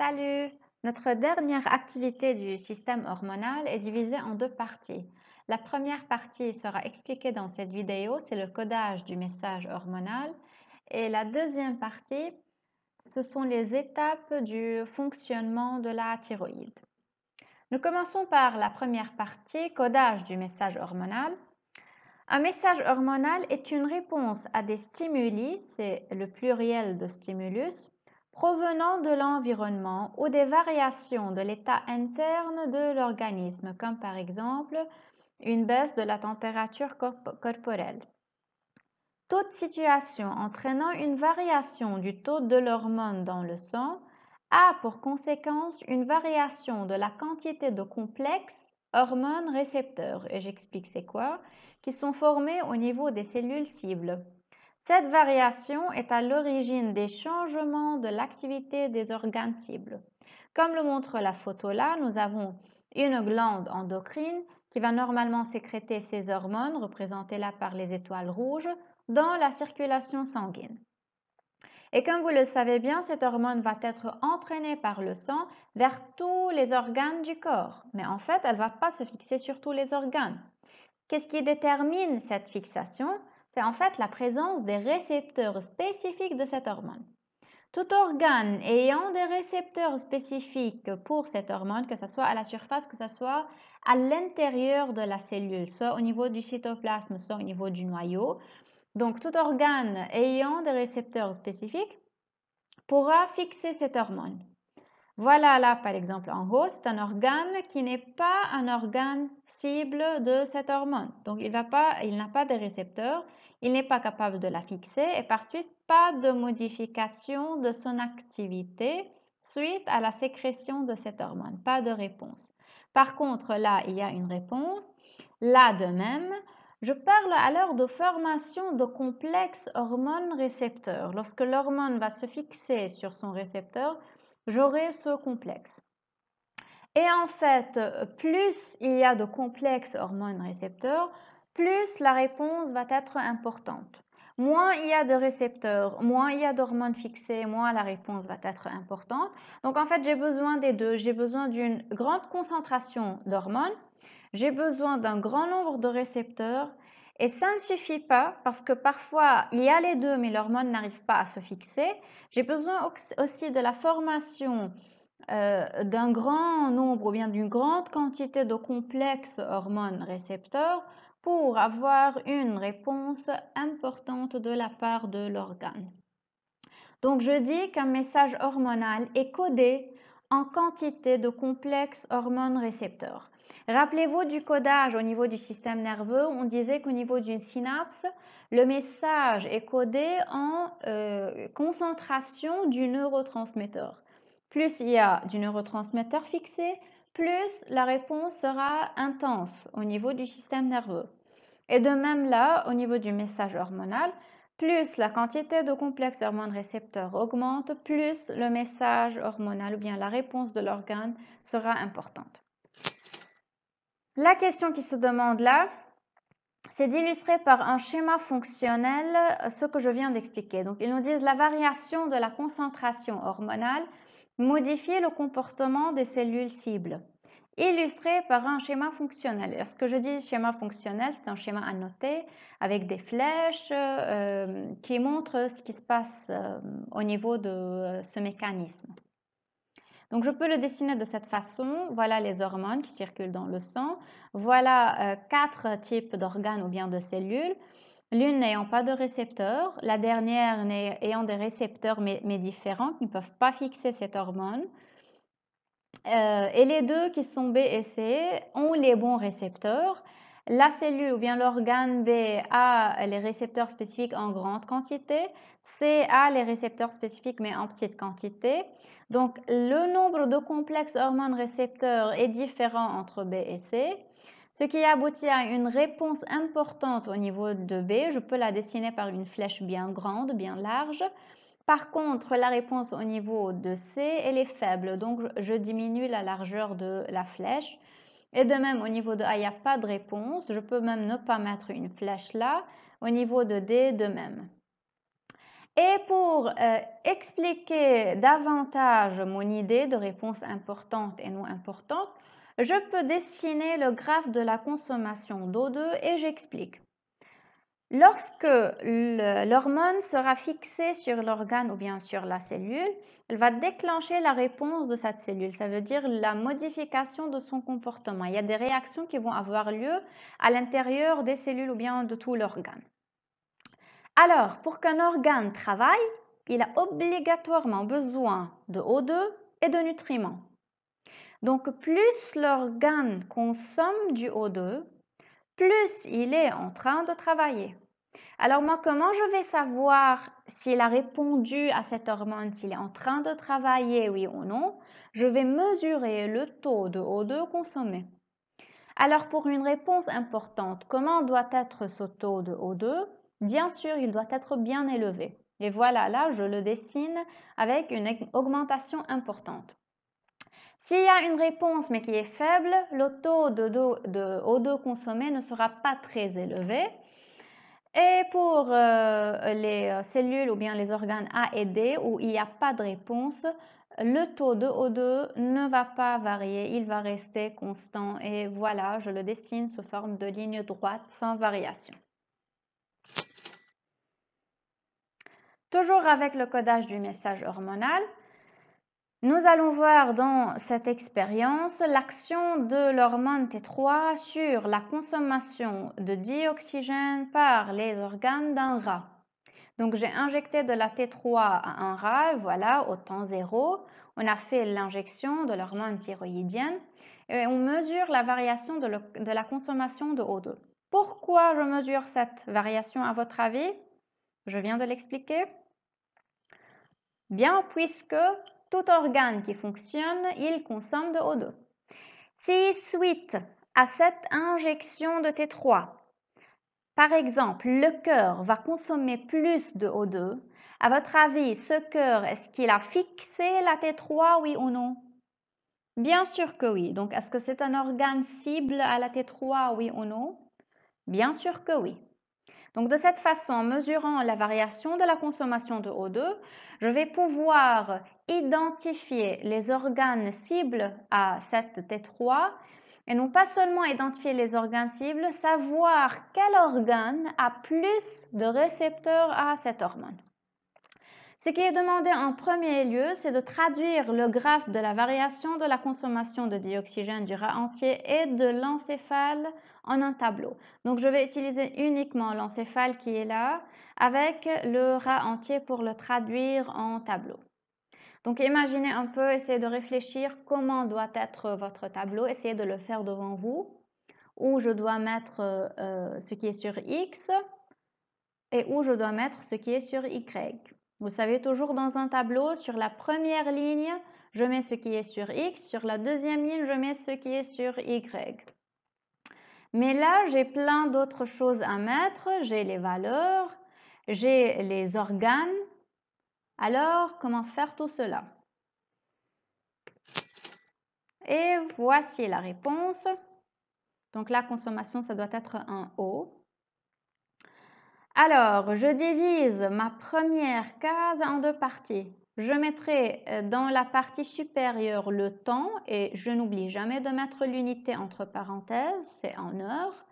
Salut! Notre dernière activité du système hormonal est divisée en deux parties. La première partie sera expliquée dans cette vidéo, c'est le codage du message hormonal. Et la deuxième partie, ce sont les étapes du fonctionnement de la thyroïde. Nous commençons par la première partie, codage du message hormonal. Un message hormonal est une réponse à des stimuli, c'est le pluriel de stimulus, provenant de l'environnement ou des variations de l'état interne de l'organisme, comme par exemple une baisse de la température corporelle. Toute situation entraînant une variation du taux de l'hormone dans le sang a pour conséquence une variation de la quantité de complexes hormones récepteurs, et j'explique c'est quoi, qui sont formés au niveau des cellules cibles. Cette variation est à l'origine des changements de l'activité des organes cibles. Comme le montre la photo là, nous avons une glande endocrine qui va normalement sécréter ses hormones, représentées là par les étoiles rouges, dans la circulation sanguine. Et comme vous le savez bien, cette hormone va être entraînée par le sang vers tous les organes du corps. Mais en fait, elle ne va pas se fixer sur tous les organes. Qu'est-ce qui détermine cette fixation c'est en fait la présence des récepteurs spécifiques de cette hormone. Tout organe ayant des récepteurs spécifiques pour cette hormone, que ce soit à la surface, que ce soit à l'intérieur de la cellule, soit au niveau du cytoplasme, soit au niveau du noyau, donc tout organe ayant des récepteurs spécifiques pourra fixer cette hormone. Voilà, là par exemple en haut, c'est un organe qui n'est pas un organe cible de cette hormone. Donc il n'a pas, pas de récepteurs il n'est pas capable de la fixer et par suite pas de modification de son activité suite à la sécrétion de cette hormone, pas de réponse. Par contre, là, il y a une réponse. Là de même, je parle alors de formation de complexes hormones-récepteurs. Lorsque l'hormone va se fixer sur son récepteur, j'aurai ce complexe. Et en fait, plus il y a de complexes hormones-récepteurs, plus la réponse va être importante. Moins il y a de récepteurs, moins il y a d'hormones fixées, moins la réponse va être importante. Donc en fait, j'ai besoin des deux. J'ai besoin d'une grande concentration d'hormones, j'ai besoin d'un grand nombre de récepteurs et ça ne suffit pas parce que parfois il y a les deux mais l'hormone n'arrive pas à se fixer. J'ai besoin aussi de la formation euh, d'un grand nombre ou bien d'une grande quantité de complexes hormones récepteurs pour avoir une réponse importante de la part de l'organe. Donc je dis qu'un message hormonal est codé en quantité de complexes hormones récepteurs. Rappelez-vous du codage au niveau du système nerveux, on disait qu'au niveau d'une synapse, le message est codé en euh, concentration du neurotransmetteur. Plus il y a du neurotransmetteur fixé, plus la réponse sera intense au niveau du système nerveux. Et de même là, au niveau du message hormonal, plus la quantité de complexes hormones récepteurs augmente, plus le message hormonal ou bien la réponse de l'organe sera importante. La question qui se demande là, c'est d'illustrer par un schéma fonctionnel euh, ce que je viens d'expliquer. Donc ils nous disent la variation de la concentration hormonale modifier le comportement des cellules cibles, illustré par un schéma fonctionnel. ce que je dis schéma fonctionnel, c'est un schéma annoté avec des flèches euh, qui montrent ce qui se passe euh, au niveau de euh, ce mécanisme. Donc je peux le dessiner de cette façon. Voilà les hormones qui circulent dans le sang. Voilà quatre types d'organes ou bien de cellules l'une n'ayant pas de récepteur, la dernière ayant des récepteurs mais, différents qui ne peuvent pas fixer cette hormone. Euh, et les deux qui sont B et C ont les bons récepteurs. La cellule ou bien l'organe B a les récepteurs spécifiques en grande quantité, C a les récepteurs spécifiques mais en petite quantité. Donc le nombre de complexes hormones récepteurs est différent entre B et C ce qui aboutit à une réponse importante au niveau de B. Je peux la dessiner par une flèche bien grande, bien large. Par contre, la réponse au niveau de C, elle est faible, donc je diminue la largeur de la flèche. Et de même, au niveau de A, il n'y a pas de réponse. Je peux même ne pas mettre une flèche là. Au niveau de D, de même. Et pour euh, expliquer davantage mon idée de réponse importante et non importante, je peux dessiner le graphe de la consommation d'O2 et j'explique. Lorsque l'hormone sera fixée sur l'organe ou bien sur la cellule, elle va déclencher la réponse de cette cellule, ça veut dire la modification de son comportement. Il y a des réactions qui vont avoir lieu à l'intérieur des cellules ou bien de tout l'organe. Alors, pour qu'un organe travaille, il a obligatoirement besoin de O2 et de nutriments. Donc, plus l'organe consomme du O2, plus il est en train de travailler. Alors moi, comment je vais savoir s'il a répondu à cette hormone, s'il est en train de travailler, oui ou non Je vais mesurer le taux de O2 consommé. Alors pour une réponse importante, comment doit être ce taux de O2 Bien sûr, il doit être bien élevé. Et voilà, là, je le dessine avec une augmentation importante. S'il y a une réponse mais qui est faible, le taux de, O2 consommé ne sera pas très élevé. Et pour euh, les euh, cellules ou bien les organes A et D où il n'y a pas de réponse, le taux de O2 ne va pas varier, il va rester constant. Et voilà, je le dessine sous forme de ligne droite sans variation. Toujours avec le codage du message hormonal, nous allons voir dans cette expérience l'action de l'hormone T3 sur la consommation de dioxygène par les organes d'un rat. Donc j'ai injecté de la T3 à un rat, voilà, au temps zéro. On a fait l'injection de l'hormone thyroïdienne et on mesure la variation de, la consommation de O2. Pourquoi je mesure cette variation à votre avis Je viens de l'expliquer. Bien puisque tout organe qui fonctionne, il consomme de O2. Si suite à cette injection de T3, par exemple, le cœur va consommer plus de O2, à votre avis, ce cœur, est-ce qu'il a fixé la T3, oui ou non Bien sûr que oui. Donc, est-ce que c'est un organe cible à la T3, oui ou non Bien sûr que oui. Donc de cette façon, en mesurant la variation de la consommation de O2, je vais pouvoir identifier les organes cibles à cette T3 et non pas seulement identifier les organes cibles, savoir quel organe a plus de récepteurs à cette hormone. Ce qui est demandé en premier lieu, c'est de traduire le graphe de la variation de la consommation de dioxygène du rat entier et de l'encéphale en un tableau. Donc je vais utiliser uniquement l'encéphale qui est là avec le rat entier pour le traduire en tableau. Donc imaginez un peu, essayez de réfléchir comment doit être votre tableau, essayez de le faire devant vous, où je dois mettre euh, ce qui est sur X et où je dois mettre ce qui est sur Y. Vous savez, toujours dans un tableau, sur la première ligne, je mets ce qui est sur X, sur la deuxième ligne, je mets ce qui est sur Y. Mais là, j'ai plein d'autres choses à mettre. J'ai les valeurs, j'ai les organes. Alors, comment faire tout cela Et voici la réponse. Donc la consommation, ça doit être un O. Alors, je divise ma première case en deux parties. Je mettrai euh, dans la partie supérieure le temps et je n'oublie jamais de mettre l'unité entre parenthèses, c'est en heures.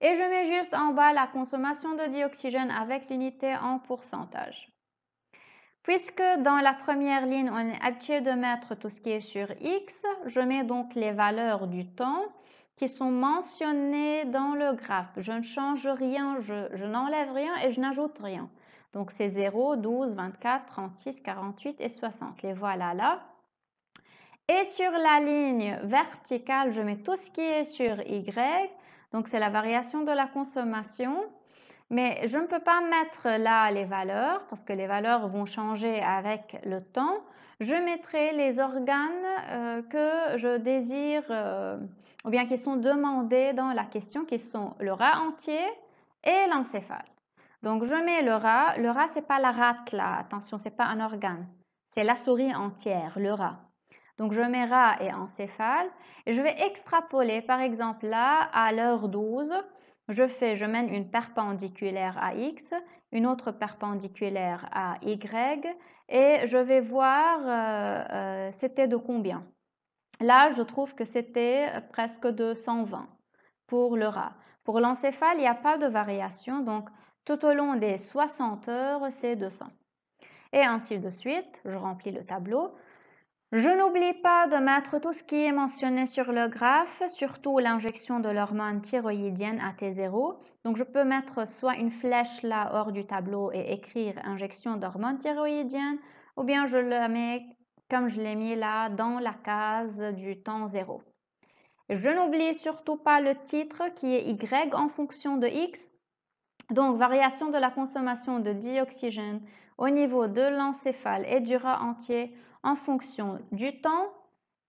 Et je mets juste en bas la consommation de dioxygène avec l'unité en pourcentage. Puisque dans la première ligne, on est habitué de mettre tout ce qui est sur X, je mets donc les valeurs du temps qui sont mentionnés dans le graphe. Je ne change rien, je, n'enlève rien et je n'ajoute rien. Donc c'est 0, 12, 24, 36, 48 et 60. Les voilà là. Et sur la ligne verticale, je mets tout ce qui est sur Y. Donc c'est la variation de la consommation. Mais je ne peux pas mettre là les valeurs parce que les valeurs vont changer avec le temps. Je mettrai les organes euh, que je désire euh, ou bien qui sont demandés dans la question, qui sont le rat entier et l'encéphale. Donc je mets le rat. Le rat, n'est pas la rate là, attention, n'est pas un organe. C'est la souris entière, le rat. Donc je mets rat et encéphale et je vais extrapoler par exemple là à l'heure 12, je fais je mène une perpendiculaire à x, une autre perpendiculaire à y et je vais voir euh, euh, c'était de combien. Là, je trouve que c'était euh, presque 220 pour le rat. Pour l'encéphale, il n'y a pas de variation, donc tout au long des 60 heures, c'est 200. Et ainsi de suite, je remplis le tableau. Je n'oublie pas de mettre tout ce qui est mentionné sur le graphe, surtout l'injection de l'hormone thyroïdienne à T0. Donc je peux mettre soit une flèche là hors du tableau et écrire injection d'hormone thyroïdienne, ou bien je la mets comme je l'ai mis là dans la case du temps 0. Je n'oublie surtout pas le titre qui est Y en fonction de X. Donc, variation de la consommation de dioxygène au niveau de l'encéphale et du rat entier en fonction du temps,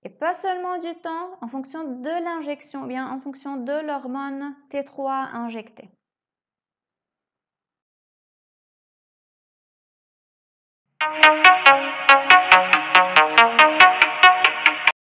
et pas seulement du temps, en fonction de l'injection, bien en fonction de l'hormone T3 injectée.